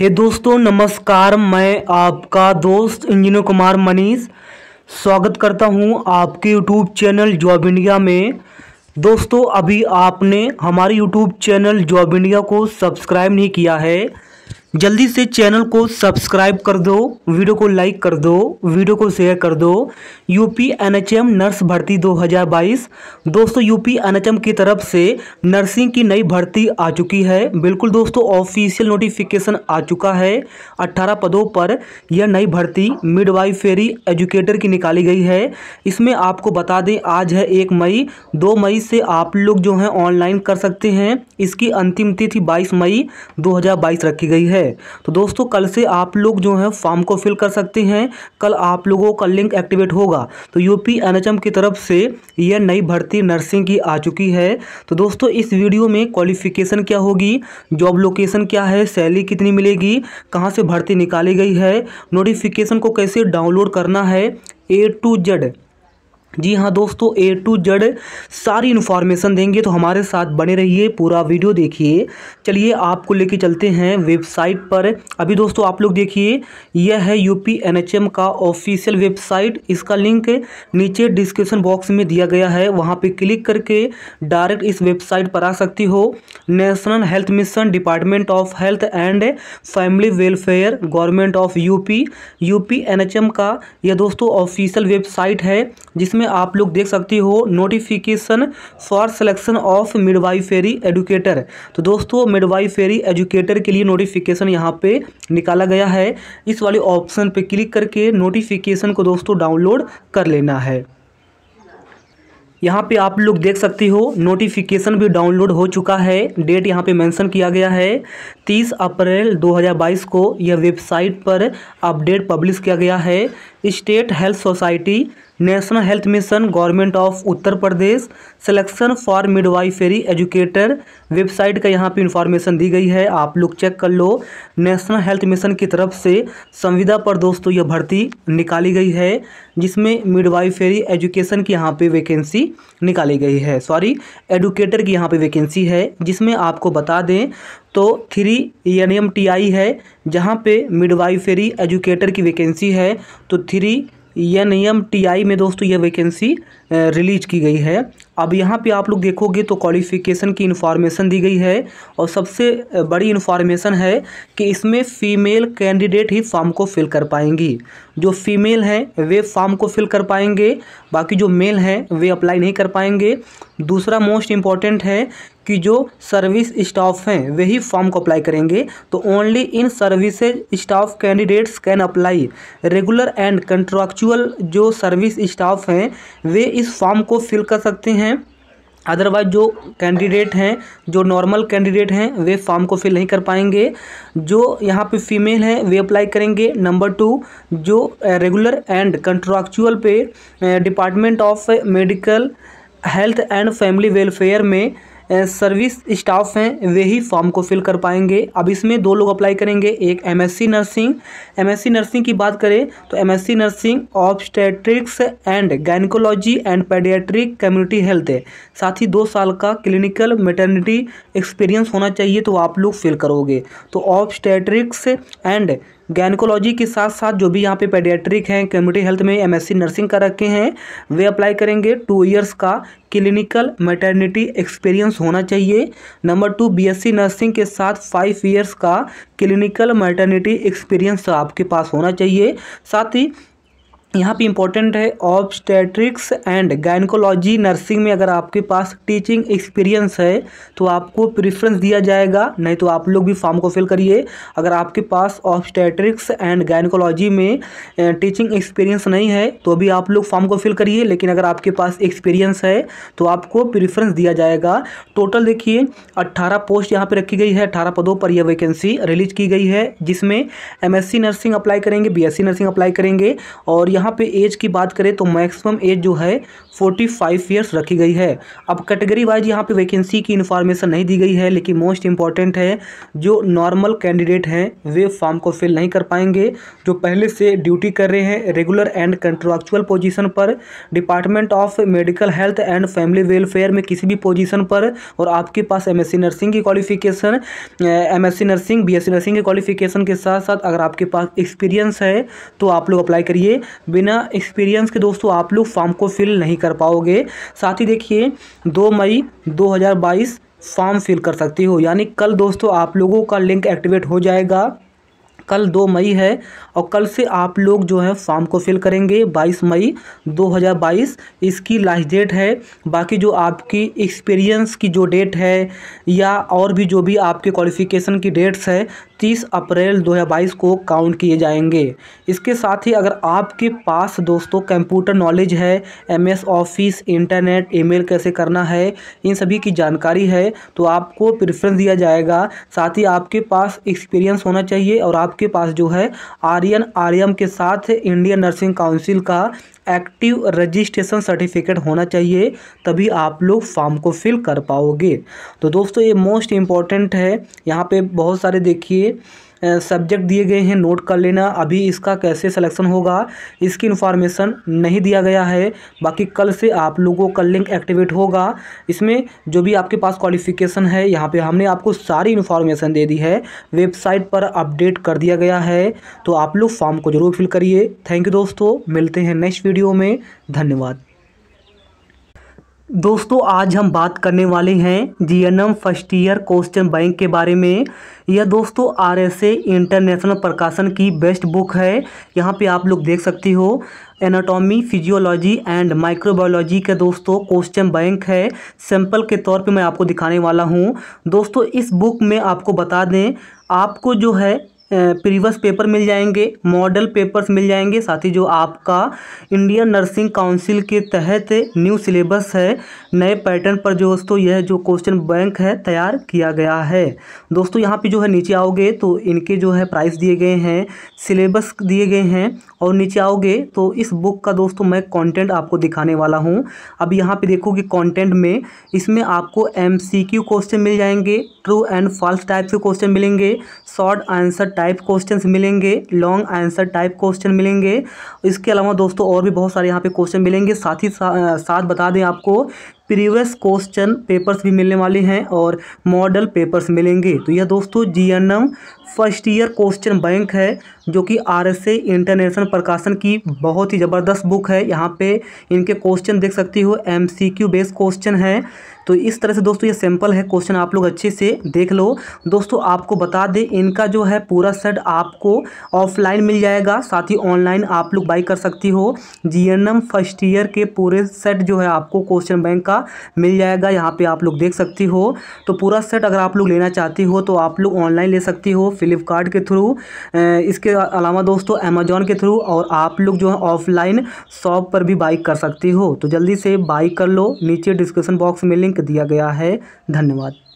हे दोस्तों नमस्कार मैं आपका दोस्त इंजीनियर कुमार मनीष स्वागत करता हूं आपके यूट्यूब चैनल जॉब इंडिया में दोस्तों अभी आपने हमारे यूट्यूब चैनल जॉब इंडिया को सब्सक्राइब नहीं किया है जल्दी से चैनल को सब्सक्राइब कर दो वीडियो को लाइक कर दो वीडियो को शेयर कर दो यूपी एनएचएम नर्स भर्ती 2022 दोस्तों यूपी एनएचएम की तरफ से नर्सिंग की नई भर्ती आ चुकी है बिल्कुल दोस्तों ऑफिशियल नोटिफिकेशन आ चुका है 18 पदों पर यह नई भर्ती मिडवाइफेरी एजुकेटर की निकाली गई है इसमें आपको बता दें आज है एक मई दो मई से आप लोग जो हैं ऑनलाइन कर सकते हैं इसकी अंतिम तिथि बाईस मई दो रखी गई है है तो दोस्तों कल से आप लोग जो है फॉर्म को फिल कर सकते हैं कल आप लोगों का लिंक एक्टिवेट होगा तो यूपी एनएचएम की तरफ से यह नई भर्ती नर्सिंग की आ चुकी है तो दोस्तों इस वीडियो में क्वालिफिकेशन क्या होगी जॉब लोकेशन क्या है सैलरी कितनी मिलेगी कहाँ से भर्ती निकाली गई है नोटिफिकेशन को कैसे डाउनलोड करना है ए टू जेड जी हाँ दोस्तों ए टू जेड सारी इन्फॉर्मेशन देंगे तो हमारे साथ बने रहिए पूरा वीडियो देखिए चलिए आपको लेके चलते हैं वेबसाइट पर अभी दोस्तों आप लोग देखिए यह है यूपी एनएचएम का ऑफिशियल वेबसाइट इसका लिंक नीचे डिस्क्रिप्शन बॉक्स में दिया गया है वहाँ पे क्लिक करके डायरेक्ट इस वेबसाइट पर आ सकती हो National Health Mission Department of Health and family Welfare Government of UP H M का यह दोस्तों ऑफिशियल वेबसाइट है जिसमें में आप लोग देख सकते हो notification for selection of midwifery educator तो दोस्तों मिडवाई फेरी एजुकेटर के लिए नोटिफिकेशन यहाँ पे निकाला गया है इस वाले ऑप्शन पे क्लिक करके नोटिफिकेशन को दोस्तों डाउनलोड कर लेना है यहाँ पे आप लोग देख सकते हो नोटिफिकेशन भी डाउनलोड हो चुका है डेट यहाँ पे मेंशन किया गया है 30 अप्रैल 2022 को यह वेबसाइट पर अपडेट पब्लिश किया गया है State Health Society National Health Mission Government of Uttar Pradesh selection for midwifery educator website का यहाँ पे इंफॉर्मेशन दी गई है आप लोग चेक कर लो नेशनल हेल्थ मिशन की तरफ से संविदा पर दोस्तों यह भर्ती निकाली गई है जिसमें मिडवाइफेरी एजुकेशन की यहाँ पे वैकेंसी निकाली गई है सॉरी एडुकेटर की यहाँ पर वैकेंसी है जिसमें आपको बता दें तो three N M T I है जहाँ पर मिडवाइफेरी एजुकेटर की वैकेंसी है तो three N M T I में दोस्तों ये वैकेंसी रिलीज की गई है अब यहाँ पे आप लोग देखोगे तो क्वालिफ़िकेशन की इन्फॉर्मेशन दी गई है और सबसे बड़ी इन्फॉर्मेशन है कि इसमें फ़ीमेल कैंडिडेट ही फॉर्म को फिल कर पाएंगी जो फीमेल हैं वे फॉर्म को फिल कर पाएंगे बाकी जो मेल हैं वे अप्लाई नहीं कर पाएंगे दूसरा मोस्ट इम्पॉर्टेंट है कि जो सर्विस स्टाफ हैं वे ही फॉर्म को अप्लाई करेंगे तो only in service staff candidates can apply regular and contractual जो सर्विस स्टाफ हैं वे इस फॉर्म को फिल कर सकते हैं अदरवाइज जो कैंडिडेट हैं जो नॉर्मल कैंडिडेट हैं वे फॉर्म को फिल नहीं कर पाएंगे जो यहाँ पे फीमेल हैं वे अप्लाई करेंगे नंबर टू जो रेगुलर एंड कंट्रैक्चुअल पे department of medical health and family welfare में सर्विस स्टाफ हैं वे ही फॉर्म को फिल कर पाएंगे अब इसमें दो लोग अप्लाई करेंगे एक एमएससी नर्सिंग एमएससी नर्सिंग की बात करें तो MSc nursing obstetrics and gynaecology and paediatric community health है साथ ही दो साल का क्लिनिकल मेटर्निटी एक्सपीरियंस होना चाहिए तो आप लोग फिल करोगे तो ऑब्स्टेट्रिक्स एंड गैनकोलॉजी के साथ साथ जो भी यहाँ पे पेडियाट्रिक हैं कम्युनिटी हेल्थ में एमएससी नर्सिंग कर रखे हैं वे अप्लाई करेंगे टू ईयर्स का क्लिनिकल मैटर्निटी एक्सपीरियंस होना चाहिए नंबर टू बीएससी नर्सिंग के साथ फाइव ईयर्स का क्लिनिकल मैटर्निटी एक्सपीरियंस आपके पास होना चाहिए साथ ही यहाँ पे इम्पॉर्टेंट है ऑब्स्टेट्रिक्स एंड गायनकोलॉजी नर्सिंग में अगर आपके पास टीचिंग एक्सपीरियंस है तो आपको प्रेफरेंस दिया जाएगा नहीं तो आप लोग भी फॉर्म को फिल करिए अगर आपके पास ऑब्स्टेट्रिक्स एंड गायनकोलॉजी में टीचिंग एक्सपीरियंस नहीं है तो भी आप लोग फॉर्म को फिल करिए लेकिन अगर आपके पास एक्सपीरियंस है तो आपको प्रिफ्रेंस दिया जाएगा टोटल देखिए अट्ठारह पोस्ट यहाँ पर रखी गई है अट्ठारह पदों पर यह वैकेंसी रिलीज की गई है जिसमें एम नर्सिंग अप्लाई करेंगे बी नर्सिंग अप्लाई करेंगे और यहाँ पे एज की बात करें तो मैक्सिमम एज जो है फोर्टी फाइव ईयर्स रखी गई है अब कैटेगरी वाइज यहाँ पे वैकेंसी की इन्फॉर्मेशन नहीं दी गई है लेकिन मोस्ट इंपॉर्टेंट है जो नॉर्मल कैंडिडेट हैं वे फॉर्म को फिल नहीं कर पाएंगे जो पहले से ड्यूटी कर रहे हैं रेगुलर एंड कंट्रोक्चुअल पोजिशन पर department of medical health and family welfare में किसी भी पोजीशन पर और आपके पास एम नर्सिंग की qualification M nursing B nursing की क्वालिफिकेशन के साथ साथ अगर आपके पास एक्सपीरियंस है तो आप लोग अप्लाई करिए बिना एक्सपीरियंस के दोस्तों आप लोग फॉर्म को फिल नहीं कर पाओगे साथ ही देखिए दो मई बाईस फॉर्म फिल कर सकते हो यानी कल दोस्तों आप लोगों का लिंक एक्टिवेट हो जाएगा कल दो मई है और कल से आप लोग जो है फॉर्म को फिल करेंगे बाईस मई दो हज़ार बाईस इसकी लास्ट डेट है बाकी जो आपकी एक्सपीरियंस की जो डेट है या और भी जो भी आपके क्वालिफिकेशन की डेट्स है 30 अप्रैल 2022 को काउंट किए जाएंगे इसके साथ ही अगर आपके पास दोस्तों कंप्यूटर नॉलेज है एमएस ऑफिस इंटरनेट ईमेल कैसे करना है इन सभी की जानकारी है तो आपको प्रेफरेंस दिया जाएगा साथ ही आपके पास एक्सपीरियंस होना चाहिए और आपके पास जो है आर्यन आर्यम के साथ इंडियन नर्सिंग काउंसिल का एक्टिव रजिस्ट्रेशन सर्टिफिकेट होना चाहिए तभी आप लोग फॉर्म को फिल कर पाओगे तो दोस्तों ये मोस्ट इम्पॉर्टेंट है यहाँ पे बहुत सारे देखिए सब्जेक्ट दिए गए हैं नोट कर लेना अभी इसका कैसे सिलेक्शन होगा इसकी इन्फॉर्मेशन नहीं दिया गया है बाकी कल से आप लोगों का लिंक एक्टिवेट होगा इसमें जो भी आपके पास क्वालिफिकेशन है यहाँ पे हमने आपको सारी इन्फॉर्मेशन दे दी है वेबसाइट पर अपडेट कर दिया गया है तो आप लोग फॉर्म को ज़रूर फिल करिए थैंक यू दोस्तों मिलते हैं नेक्स्ट वीडियो में धन्यवाद दोस्तों आज हम बात करने वाले हैं GNM first year question bank के बारे में यह दोस्तों आरएसए इंटरनेशनल प्रकाशन की बेस्ट बुक है यहाँ पे आप लोग देख सकते हो एनाटॉमी फिजियोलॉजी एंड माइक्रोबायोलॉजी का दोस्तों क्वेश्चन बैंक है सैंपल के तौर पे मैं आपको दिखाने वाला हूँ दोस्तों इस बुक में आपको बता दें आपको जो है प्रीवियस पेपर मिल जाएंगे मॉडल पेपर्स मिल जाएंगे साथ ही जो आपका इंडियन नर्सिंग काउंसिल के तहत न्यू सिलेबस है नए पैटर्न पर जो दोस्तों यह जो क्वेश्चन बैंक है तैयार किया गया है दोस्तों यहाँ पे जो है नीचे आओगे तो इनके जो है प्राइस दिए गए हैं सिलेबस दिए गए हैं और नीचे आओगे तो इस बुक का दोस्तों मैं कॉन्टेंट आपको दिखाने वाला हूँ अब यहाँ देखो देखोगे कॉन्टेंट में इसमें आपको एम क्वेश्चन मिल जाएंगे ट्रू एंड फॉल्स टाइप के क्वेश्चन मिलेंगे शॉर्ट आंसर टाइप क्वेश्चन मिलेंगे लॉन्ग आंसर टाइप क्वेश्चन मिलेंगे इसके अलावा दोस्तों और भी बहुत सारे यहाँ पे क्वेश्चन मिलेंगे साथ ही सा, साथ बता दें आपको प्रीवियस क्वेश्चन पेपर्स भी मिलने वाले हैं और मॉडल पेपर्स मिलेंगे तो यह दोस्तों G first year question bank है जो कि ए इंटरनेशनल प्रकाशन की बहुत ही ज़बरदस्त बुक है यहाँ पे इनके क्वेश्चन देख सकती हो क्यू बेस्ड क्वेश्चन है तो इस तरह से दोस्तों ये सिंपल है क्वेश्चन आप लोग अच्छे से देख लो दोस्तों आपको बता दें इनका जो है पूरा सेट आपको ऑफलाइन मिल जाएगा साथ ही ऑनलाइन आप लोग बाई कर सकती हो जी फर्स्ट ईयर के पूरे सेट जो है आपको क्वेश्चन बैंक का मिल जाएगा यहाँ पर आप लोग देख सकती हो तो पूरा सेट अगर आप लोग लेना चाहती हो तो आप लोग ऑनलाइन ले सकती हो फ्लिपकार्ट के थ्रू इसके अलावा दोस्तों अमेजोन के थ्रू और आप लोग जो है ऑफलाइन शॉप पर भी बाइक कर सकती हो तो जल्दी से बाइक कर लो नीचे डिस्क्रिप्सन बॉक्स में लिंक लिंक दिया गया है धन्यवाद